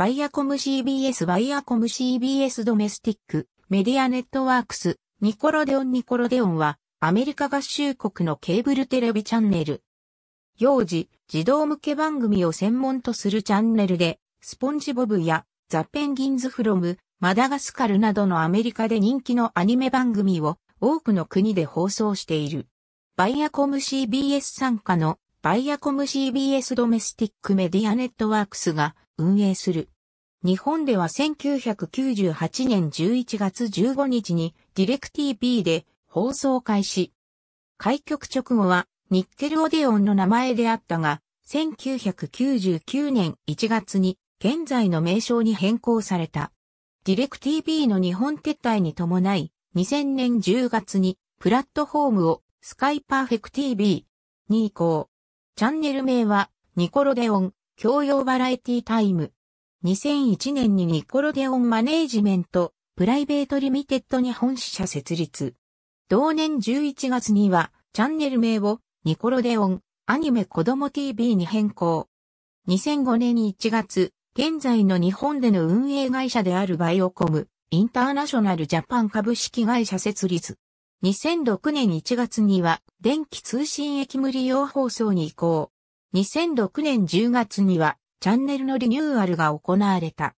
バイアコム CBS バイアコム CBS ドメスティックメディアネットワークスニコロデオンニコロデオンはアメリカ合衆国のケーブルテレビチャンネル。幼児、児童向け番組を専門とするチャンネルで、スポンジボブやザ・ペンギンズ・フロム、マダガスカルなどのアメリカで人気のアニメ番組を多くの国で放送している。バイアコム CBS 参加のバイアコム CBS ドメスティックメディアネットワークスが運営する日本では1998年11月15日にディレク TV で放送開始。開局直後はニッケルオデオンの名前であったが、1999年1月に現在の名称に変更された。ディレク TV の日本撤退に伴い、2000年10月にプラットフォームをスカイパーフェク TV に移行。チャンネル名はニコロデオン共用バラエティタイム。2001年にニコロデオンマネージメント、プライベートリミテッドに本社設立。同年11月には、チャンネル名をニコロデオンアニメ子供 TV に変更。2005年1月、現在の日本での運営会社であるバイオコム、インターナショナルジャパン株式会社設立。2006年1月には、電気通信駅無利用放送に移行。2006年10月には、チャンネルのリニューアルが行われた。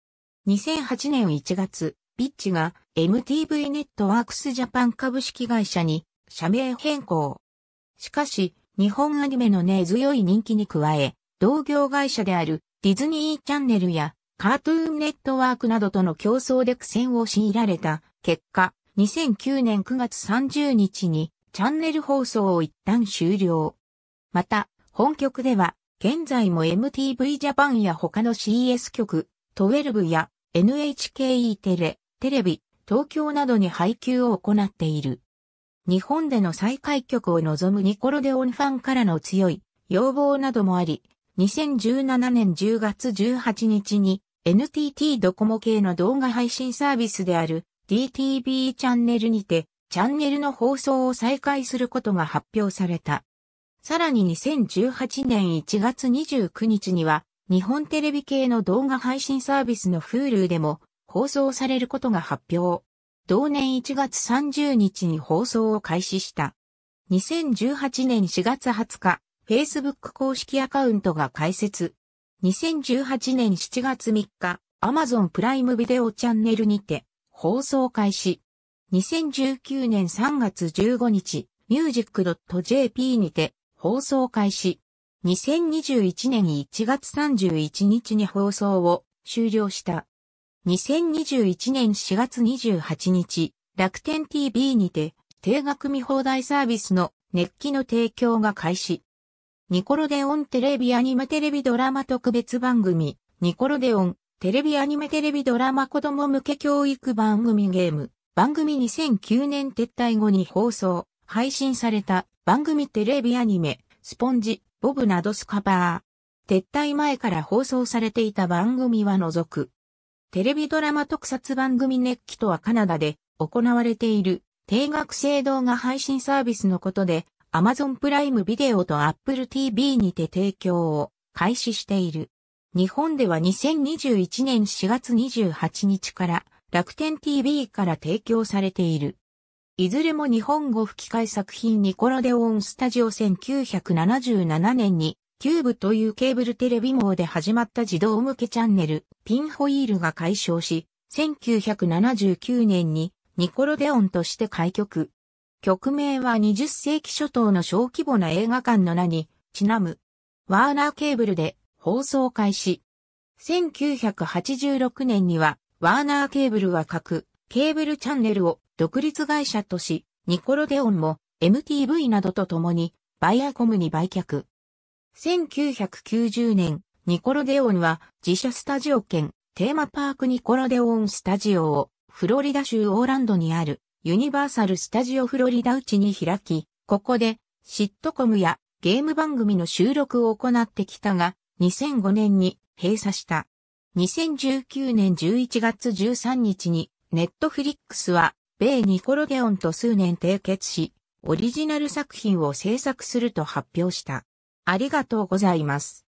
2008年1月、ビッチが MTV ネットワークスジャパン株式会社に社名変更。しかし、日本アニメの根強い人気に加え、同業会社であるディズニーチャンネルやカートゥーンネットワークなどとの競争で苦戦を強いられた結果、2009年9月30日にチャンネル放送を一旦終了。また、本局では現在も MTV ジャパンや他の CS 局、12や NHKE テレ、テレビ、東京などに配給を行っている。日本での再開局を望むニコロデオンファンからの強い要望などもあり、2017年10月18日に NTT ドコモ系の動画配信サービスである DTV チャンネルにてチャンネルの放送を再開することが発表された。さらに2018年1月29日には、日本テレビ系の動画配信サービスの Hulu でも放送されることが発表。同年1月30日に放送を開始した。2018年4月20日、Facebook 公式アカウントが開設。2018年7月3日、Amazon プライムビデオチャンネルにて放送開始。2019年3月15日、music.jp にて放送開始。2021年1月31日に放送を終了した。2021年4月28日、楽天 TV にて定額見放題サービスの熱気の提供が開始。ニコロデオンテレビアニメテレビドラマ特別番組、ニコロデオンテレビアニメテレビドラマ子供向け教育番組ゲーム、番組2009年撤退後に放送、配信された番組テレビアニメ、スポンジ、ボブなどスカパー。撤退前から放送されていた番組は除く。テレビドラマ特撮番組熱気とはカナダで行われている定額制動画配信サービスのことで Amazon プライムビデオと Apple TV にて提供を開始している。日本では2021年4月28日から楽天 TV から提供されている。いずれも日本語吹き替え作品ニコロデオンスタジオ1977年に、キューブというケーブルテレビ網で始まった児童向けチャンネル、ピンホイールが解消し、1979年にニコロデオンとして開局。曲名は20世紀初頭の小規模な映画館の名にちなむ。ワーナーケーブルで放送開始。1986年にはワーナーケーブルは各ケーブルチャンネルを独立会社とし、ニコロデオンも MTV などと共にバイアコムに売却。1990年、ニコロデオンは自社スタジオ兼テーマパークニコロデオンスタジオをフロリダ州オーランドにあるユニバーサルスタジオフロリダ内に開き、ここでシットコムやゲーム番組の収録を行ってきたが、2005年に閉鎖した。2019年11月13日にネットフリックスは米ニコロゲオンと数年締結し、オリジナル作品を制作すると発表した。ありがとうございます。